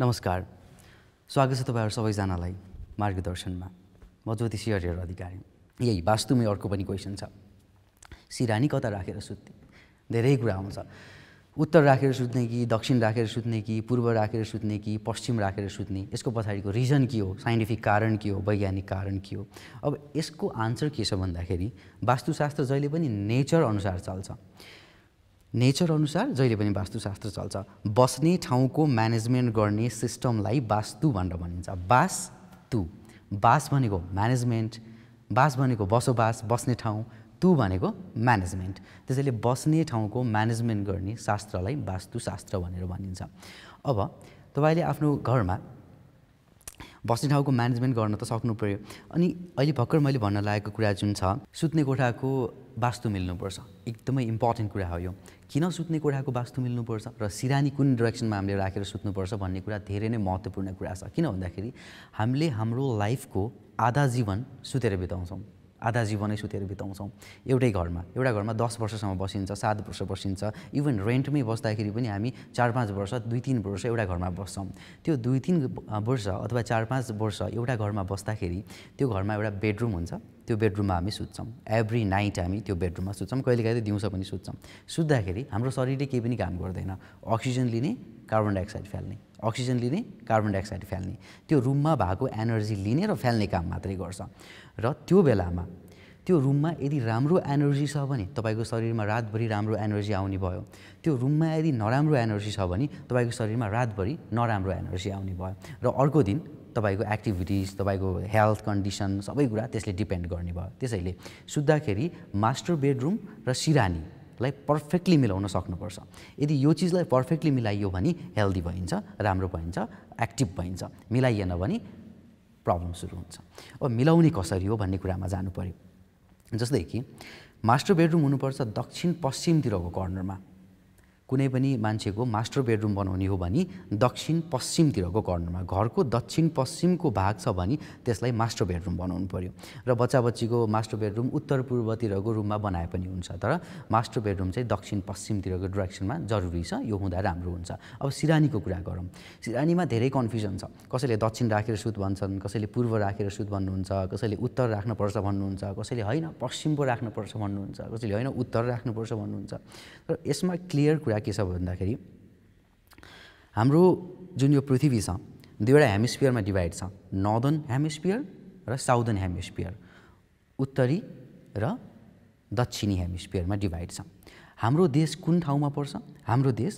नमस्कार स्वागत छ तपाईँहरू सबैजनालाई मार्गदर्शनमा म ज्योतिषी हरिहर अधिकारी यही वास्तुमै अर्को पनि क्वेसन छ सिरानी कता राखेर सुत्ने धेरै कुरा आउँछ उत्तर राखेर सुत्ने कि दक्षिण राखेर सुत्ने कि पूर्व राखेर सुत्ने कि पश्चिम राखेर सुत्ने यसको पछाडिको रिजन के हो साइन्टिफिक कारण के हो वैज्ञानिक कारण के हो अब यसको आन्सर के छ भन्दाखेरि वास्तुशास्त्र जहिले पनि नेचर अनुसार चल्छ नेचर अनुसार जहिले पनि वास्तुशास्त्र चल्छ बस्ने ठाउँको म्यानेजमेन्ट गर्ने सिस्टमलाई वास्तु भनेर भनिन्छ बास तु बास भनेको म्यानेजमेन्ट बास भनेको बसोबास बस्ने ठाउँ तु भनेको म्यानेजमेन्ट त्यसैले बस्ने ठाउँको म्यानेजमेन्ट गर्ने शास्त्रलाई वास्तुशास्त्र भनेर भनिन्छ अब तपाईँले आफ्नो घरमा बस्ने ठाउँको म्यानेजमेन्ट गर्न त सक्नु पऱ्यो अनि अहिले भर्खर मैले भन्न लागेको कुरा जुन छ सुत्ने कोठाको वास्तु मिल्नुपर्छ एकदमै इम्पोर्टेन्ट कुरा हो यो किन सुत्ने कोठाको वास्तु मिल्नुपर्छ र सिरानी कुन डिरेक्सनमा हामीले राखेर सुत्नुपर्छ भन्ने कुरा धेरै नै महत्त्वपूर्ण कुरा छ किन भन्दाखेरि हामीले हाम्रो लाइफको आधा जीवन सुतेर बिताउँछौँ आधा जीवनै सुतेर बिताउँछौँ एउटै घरमा एउटा घरमा दस वर्षसम्म बसिन्छ सात वर्ष बसिन्छ इभन रेन्टमै बस्दाखेरि पनि हामी चार पाँच वर्ष दुई तिन वर्ष एउटा घरमा बस्छौँ त्यो दुई तिन वर्ष अथवा चार पाँच वर्ष एउटा घरमा बस्दाखेरि त्यो घरमा एउटा बेडरुम हुन्छ त्यो बेडरुममा हामी सुत्छौँ एभ्री नाइट हामी त्यो बेडरुममा सुत्छौँ कहिलेकाहीँ त दिउँसो पनि सुत्छौँ सुत्दाखेरि हाम्रो शरीरले केही पनि काम गर्दैन अक्सिजन लिने कार्बन डाइअक्साइड फ्याल्ने अक्सिजन लिने कार्बन डाइअक्साइड फ्याल्ने त्यो रुममा भएको एनर्जी लिने र फ्याल्ने काम मात्रै गर्छ र त्यो बेलामा त्यो रुममा यदि राम्रो एनर्जी छ भने तपाईँको शरीरमा रातभरि राम्रो एनर्जी आउने भयो त्यो रुममा यदि नराम्रो एनर्जी छ भने तपाईँको शरीरमा रातभरि नराम्रो एनर्जी आउने भयो र अर्को दिन तपाईँको एक्टिभिटिज तपाईँको हेल्थ कन्डिसन सबै कुरा त्यसले डिपेन्ड गर्ने भयो त्यसैले सुत्दाखेरि मास्टर बेडरुम र सिरानी लाई पर्फेक्टली मिलाउन सक्नुपर्छ यदि यो चिजलाई पर्फेक्टली मिलाइयो भने हेल्दी भइन्छ राम्रो भइन्छ एक्टिभ भइन्छ मिलाइएन भने प्रब्लम सुरु हुन्छ अब मिलाउने कसरी हो भन्ने कुरामा जानु पऱ्यो जस्तै कि मास्टर बेडरुम हुनुपर्छ दक्षिण पश्चिमतिरको कर्नरमा कुनै पनि मान्छेको मास्टर बेडरुम बनाउने हो भने दक्षिण पश्चिमतिरको कर्नरमा घरको दक्षिण पश्चिमको भाग छ भने त्यसलाई मास्टर बेडरुम बनाउनु पऱ्यो र बच्चा बच्चीको मास्टर बेडरुम उत्तर पूर्वतिरको रुममा बनाए पनि हुन्छ तर मास्टर बेडरुम चाहिँ दक्षिण पश्चिमतिरको डिरेक्सनमा जरुरी छ यो हुँदा राम्रो हुन्छ अब सिरानीको कुरा गरौँ सिरानीमा धेरै कन्फ्युजन छ कसैले दक्षिण राखेर सुत भन्छन् कसैले पूर्व राखेर सुत भन्नुहुन्छ कसैले उत्तर राख्नुपर्छ भन्नुहुन्छ कसैले होइन पश्चिम पो राख्नुपर्छ भन्नुहुन्छ कसैले होइन उत्तर राख्नुपर्छ भन्नुहुन्छ तर यसमा क्लियर कुरा कुरा के छ भन्दाखेरि हाम्रो जुन यो पृथ्वी छ दुईवटा हेमिस्फियरमा डिभाइड छ नर्दर्न हेमिस्फियर र साउदर्न हेमिस्फियर उत्तरी र दक्षिणी हेमिस्फियरमा डिभाइड छ हाम्रो देश कुन ठाउँमा पर्छ हाम्रो देश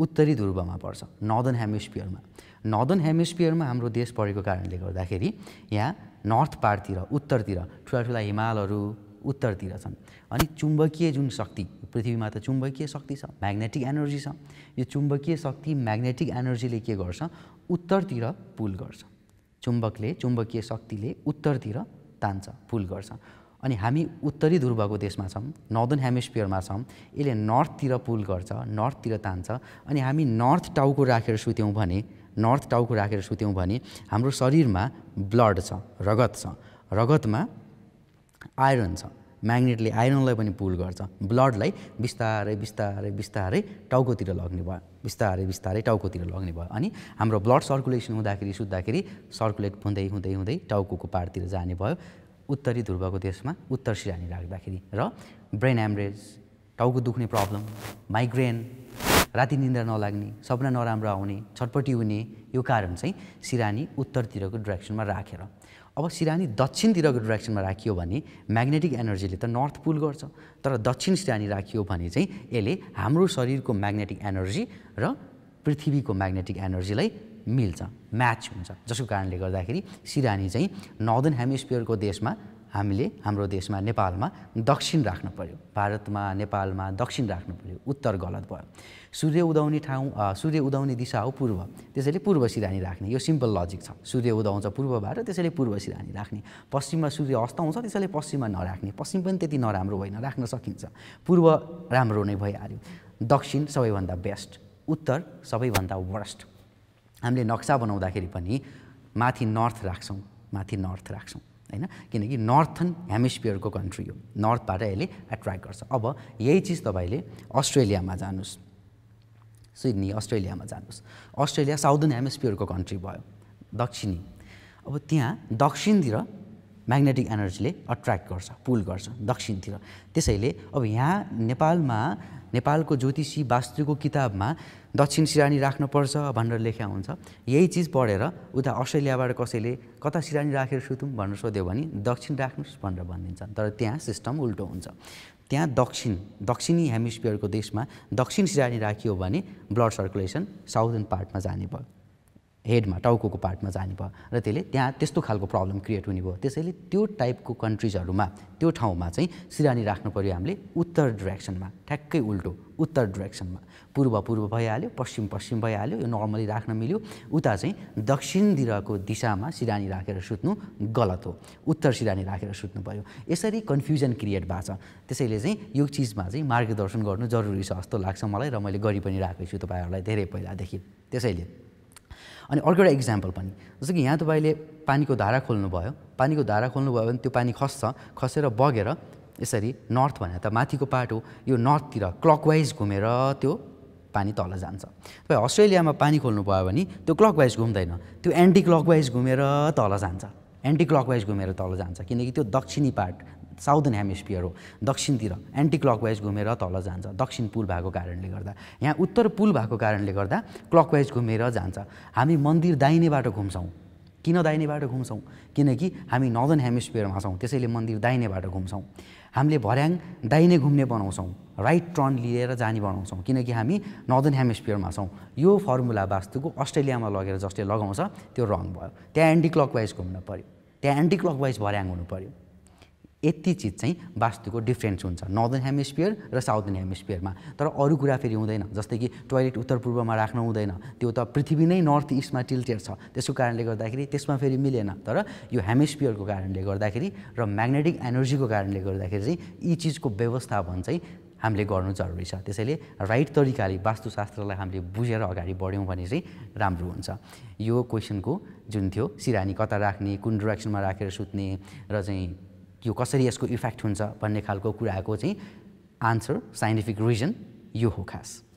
उत्तरी ध्रुवमा पर्छ नर्दर्न हेमिस्फियरमा नर्दर्न हेमिस्फियरमा हाम्रो देश परेको कारणले गर्दाखेरि यहाँ नर्थ पार्टतिर उत्तरतिर ठुला ठुला हिमालहरू उत्तरतिर छन् अनि चुम्बकीय जुन शक्ति पृथ्वीमा त चुम्बकीय शक्ति छ म्याग्नेटिक एनर्जी छ यो चुम्बकीय शक्ति म्याग्नेटिक एनर्जीले के गर्छ उत्तरतिर पुल गर्छ चुम्बकले चुम्बकीय शक्तिले उत्तरतिर तान्छ पुल गर्छ अनि हामी उत्तरी ध्रुवको देशमा छौँ नर्दन हेमिस्फियरमा छौँ यसले नर्थतिर पुल गर्छ नर्थतिर तान्छ अनि हामी नर्थ टाउको राखेर सुत्यौँ भने नर्थ टाउको राखेर सुत्यौँ भने हाम्रो शरीरमा ब्लड छ रगत छ रगतमा आइरन छ म्याग्नेटले आइरनलाई पनि पुल गर्छ ब्लडलाई बिस्तारै बिस्तारै बिस्तारै टाउकोतिर लग्ने भयो बिस्तारै बिस्तारै टाउकोतिर लग्ने भयो अनि हाम्रो ब्लड सर्कुलेसन हुँदाखेरि सुत्दाखेरि सर्कुलेट हुँदै हुँदै हुँदै टाउको पारतिर जाने भयो उत्तरी ध्रुवको देशमा उत्तर सिरानी राख्दाखेरि र ब्रेन एमरेज टाउको दुख्ने प्रब्लम माइग्रेन राति निन्द्रा नलाग्ने सपना नराम्रो आउने छटपटी हुने यो कारण चाहिँ सिरानी उत्तरतिरको डिरेक्सनमा राखेर अब सिरानी दक्षिणतिरको डिरेक्सनमा राखियो भने म्याग्नेटिक एनर्जीले त नर्थ पुल गर्छ तर दक्षिण सिरानी राखियो भने चाहिँ यसले हाम्रो शरीरको म्याग्नेटिक एनर्जी र पृथ्वीको म्याग्नेटिक एनर्जीलाई मिल्छ म्याच हुन्छ जसको कारणले गर्दाखेरि सिरानी चाहिँ नर्दर्न हेमिस्फियरको देशमा हामीले हाम्रो देशमा नेपालमा दक्षिण राख्नु पऱ्यो भारतमा नेपालमा दक्षिण राख्नु पऱ्यो उत्तर गलत भयो सूर्य उदाउने ठाउँ सूर्य उदाउने दिशा हो पूर्व त्यसैले पूर्व सिरानी राख्ने यो सिम्पल लजिक छ सूर्य उदाउँछ पूर्व भएर त्यसैले पूर्व सिरानी राख्ने पश्चिममा सूर्य अस्त हुन्छ त्यसैले पश्चिममा नराख्ने पश्चिम पनि त्यति नराम्रो होइन राख्न सकिन्छ पूर्व राम्रो नै भइहाल्यो दक्षिण सबैभन्दा बेस्ट उत्तर सबैभन्दा वर्स्ट हामीले नक्सा बनाउँदाखेरि पनि माथि नर्थ राख्छौँ माथि नर्थ राख्छौँ होइन किनकि नर्थन हेमिस्पियरको कन्ट्री हो नर्थबाट यसले एट्र्याक्ट गर्छ अब यही चिज तपाईँले अस्ट्रेलियामा जानुहोस् सिडनी अस्ट्रेलियामा जानुहोस् अस्ट्रेलिया साउदर्न हेमिस्पियरको कन्ट्री भयो दक्षिणी अब त्यहाँ दक्षिणतिर म्याग्नेटिक एनर्जीले अट्र्याक्ट गर्छ पुल गर्छ दक्षिणतिर त्यसैले अब यहाँ नेपालमा नेपालको ज्योतिषी वास्तुको किताबमा दक्षिण सिरानी राख्नुपर्छ भनेर लेख्या हुन्छ यही चिज पढेर उता अस्ट्रेलियाबाट कसैले कता सिरानी राखेर सुतौँ भनेर सोध्यो भने दक्षिण राख्नुहोस् भनेर भनिदिन्छ तर त्यहाँ सिस्टम उल्टो हुन्छ त्यहाँ दक्षिण दक्षिणी हेमिस्फियरको देशमा दक्षिण सिरानी राखियो भने ब्लड सर्कुलेसन साउदर्न पार्टमा जाने भयो हेडमा टाउको पार्टमा जाने भयो र त्यसले त्यहाँ त्यस्तो खालको प्रब्लम क्रिएट हुने भयो त्यसैले त्यो टाइपको कन्ट्रिजहरूमा त्यो ठाउँमा चाहिँ सिरानी राख्नु पऱ्यो हामीले उत्तर डिरेक्सनमा ठ्याक्कै उल्टो उत्तर डिरेक्सनमा पूर्व पूर्व भइहाल्यो पश्चिम पश्चिम भइहाल्यो यो नर्मली राख्न मिल्यो उता चाहिँ दक्षिणतिरको दिशामा सिरानी राखेर सुत्नु गलत हो उत्तर सिरानी राखेर सुत्नु पऱ्यो यसरी कन्फ्युजन क्रिएट भएको छ त्यसैले चाहिँ यो चिजमा चाहिँ मार्गदर्शन गर्नु जरुरी छ जस्तो लाग्छ मलाई र मैले गरि पनि राखेको छु तपाईँहरूलाई धेरै पहिलादेखि त्यसैले अनि अर्को एउटा इक्जाम्पल पनि जस्तो कि यहाँ तपाईँले पानीको धारा खोल्नुभयो पानीको धारा खोल्नुभयो भने त्यो पानी खस्छ खसेर बगेर यसरी नर्थ भने त माथिको पार्ट हो यो नर्थतिर क्लकवाइज घुमेर त्यो पानी तल जान्छ तपाईँ अस्ट्रेलियामा पानी खोल्नु भयो भने त्यो क्लकवाइज घुम्दैन त्यो एन्टी क्लकवाइज घुमेर तल जान्छ एन्टी क्लकवाइज घुमेर तल जान्छ किनकि त्यो दक्षिणी पार्ट साउदर्न हेमिस्फियर हो दक्षिणतिर एन्टी क्लकवाइज घुमेर तल जान्छ दक्षिण पुल भएको कारणले गर्दा यहाँ उत्तर पुल भएको कारणले गर्दा क्लकवाइज घुमेर जान्छ हामी मन्दिर दाहिनेबाट घुम्छौँ किन दाहिनेबाट घुम्छौँ किनकि हामी नर्दर्न हेमिस्फियरमा छौँ त्यसैले मन्दिर दाहिनेबाट घुम्छौँ हामीले भर्याङ दाहिने घुम्ने बनाउँछौँ राइट टर्न लिएर जाने बनाउँछौँ किनकि हामी नर्दर्न हेमिस्फियरमा छौँ यो फर्मुला वास्तुको अस्ट्रेलियामा लगेर जसले लगाउँछ त्यो रङ भयो त्यहाँ एन्टी क्लकवाइज घुम्न पऱ्यो त्यहाँ एन्टी क्लकवाइज भर्याङ हुनु पऱ्यो यति चिज चाहिँ वास्तुको डिफ्रेन्स हुन्छ नर्दर्न हेमिस्फियर र साउदर्न हेमिस्फियरमा तर अरू कुरा फेरि हुँदैन जस्तै कि टोयलेट उत्तर पूर्वमा राख्नु हुँदैन त्यो त पृथ्वी नै नर्थ इस्टमा टिल्टेड छ त्यसको कारणले गर्दाखेरि त्यसमा फेरि मिलेन तर यो हेमिस्फियरको कारणले गर्दाखेरि र म्याग्नेटिक एनर्जीको कारणले गर्दाखेरि चाहिँ यी चिजको व्यवस्थापन चाहिँ हामीले गर्नु जरुरी छ त्यसैले राइट तरिकाले वास्तुशास्त्रलाई हामीले बुझेर अगाडि बढ्यौँ भने चाहिँ राम्रो हुन्छ यो क्वेसनको जुन थियो सिरानी कता राख्ने कुन डिरेक्सनमा राखेर सुत्ने र चाहिँ यो कसरी यसको इफेक्ट हुन्छ भन्ने खालको कुराको चाहिँ आन्सर साइन्टिफिक रिजन यो हो खास